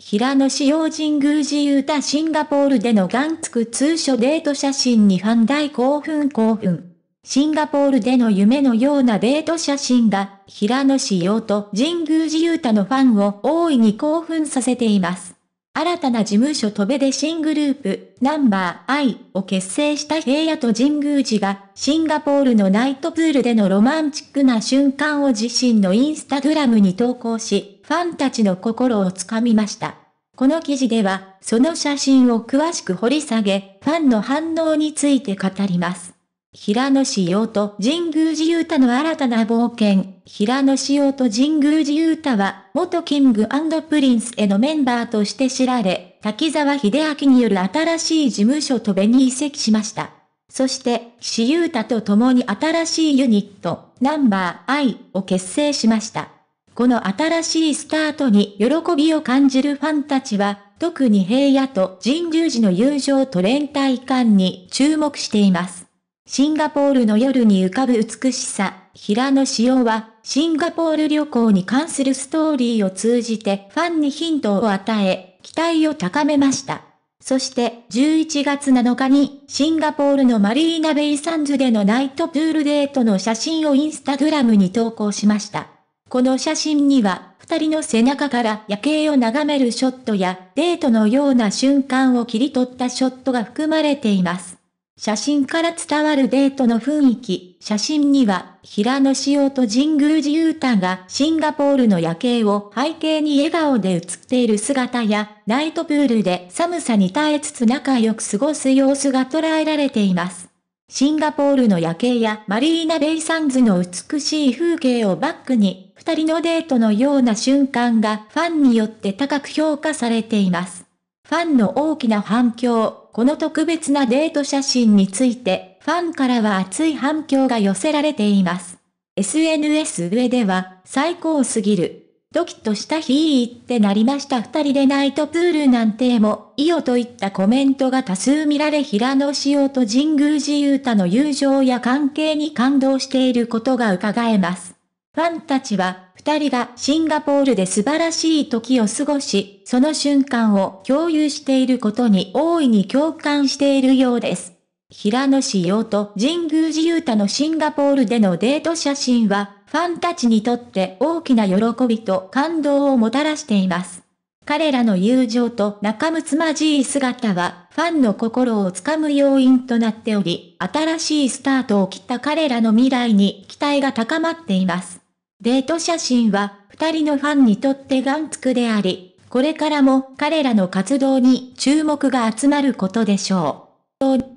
平野紫耀神宮寺ユタシンガポールでのガンツク通所デート写真にファン大興奮興奮。シンガポールでの夢のようなデート写真が、平野紫耀と神宮寺ユータのファンを大いに興奮させています。新たな事務所戸部で新グループ、ナンバー I を結成した平野と神宮寺が、シンガポールのナイトプールでのロマンチックな瞬間を自身のインスタグラムに投稿し、ファンたちの心をつかみました。この記事では、その写真を詳しく掘り下げ、ファンの反応について語ります。平野紫耀と神宮寺勇太の新たな冒険、平野紫耀と神宮寺勇太は、元キングプリンスへのメンバーとして知られ、滝沢秀明による新しい事務所とベに移籍しました。そして、岸優太と共に新しいユニット、ナンバー I を結成しました。この新しいスタートに喜びを感じるファンたちは、特に平野と神宮寺の友情と連帯感に注目しています。シンガポールの夜に浮かぶ美しさ、平野紫耀は、シンガポール旅行に関するストーリーを通じてファンにヒントを与え、期待を高めました。そして11月7日にシンガポールのマリーナベイサンズでのナイトプールデートの写真をインスタグラムに投稿しました。この写真には、二人の背中から夜景を眺めるショットや、デートのような瞬間を切り取ったショットが含まれています。写真から伝わるデートの雰囲気、写真には、平野紫耀と神宮寺勇太がシンガポールの夜景を背景に笑顔で写っている姿や、ナイトプールで寒さに耐えつつ仲良く過ごす様子が捉えられています。シンガポールの夜景やマリーナベイサンズの美しい風景をバックに、二人のデートのような瞬間がファンによって高く評価されています。ファンの大きな反響、この特別なデート写真について、ファンからは熱い反響が寄せられています。SNS 上では、最高すぎる、ドキッとしたヒーってなりました二人でナイトプールなんても、いよといったコメントが多数見られ平野紫耀と神宮寺勇太の友情や関係に感動していることが伺えます。ファンたちは、二人がシンガポールで素晴らしい時を過ごし、その瞬間を共有していることに大いに共感しているようです。平野紫耀と神宮寺勇太のシンガポールでのデート写真は、ファンたちにとって大きな喜びと感動をもたらしています。彼らの友情と仲睦まじい姿は、ファンの心をつかむ要因となっており、新しいスタートを切った彼らの未来に期待が高まっています。デート写真は、二人のファンにとって眼クであり、これからも彼らの活動に注目が集まることでしょう。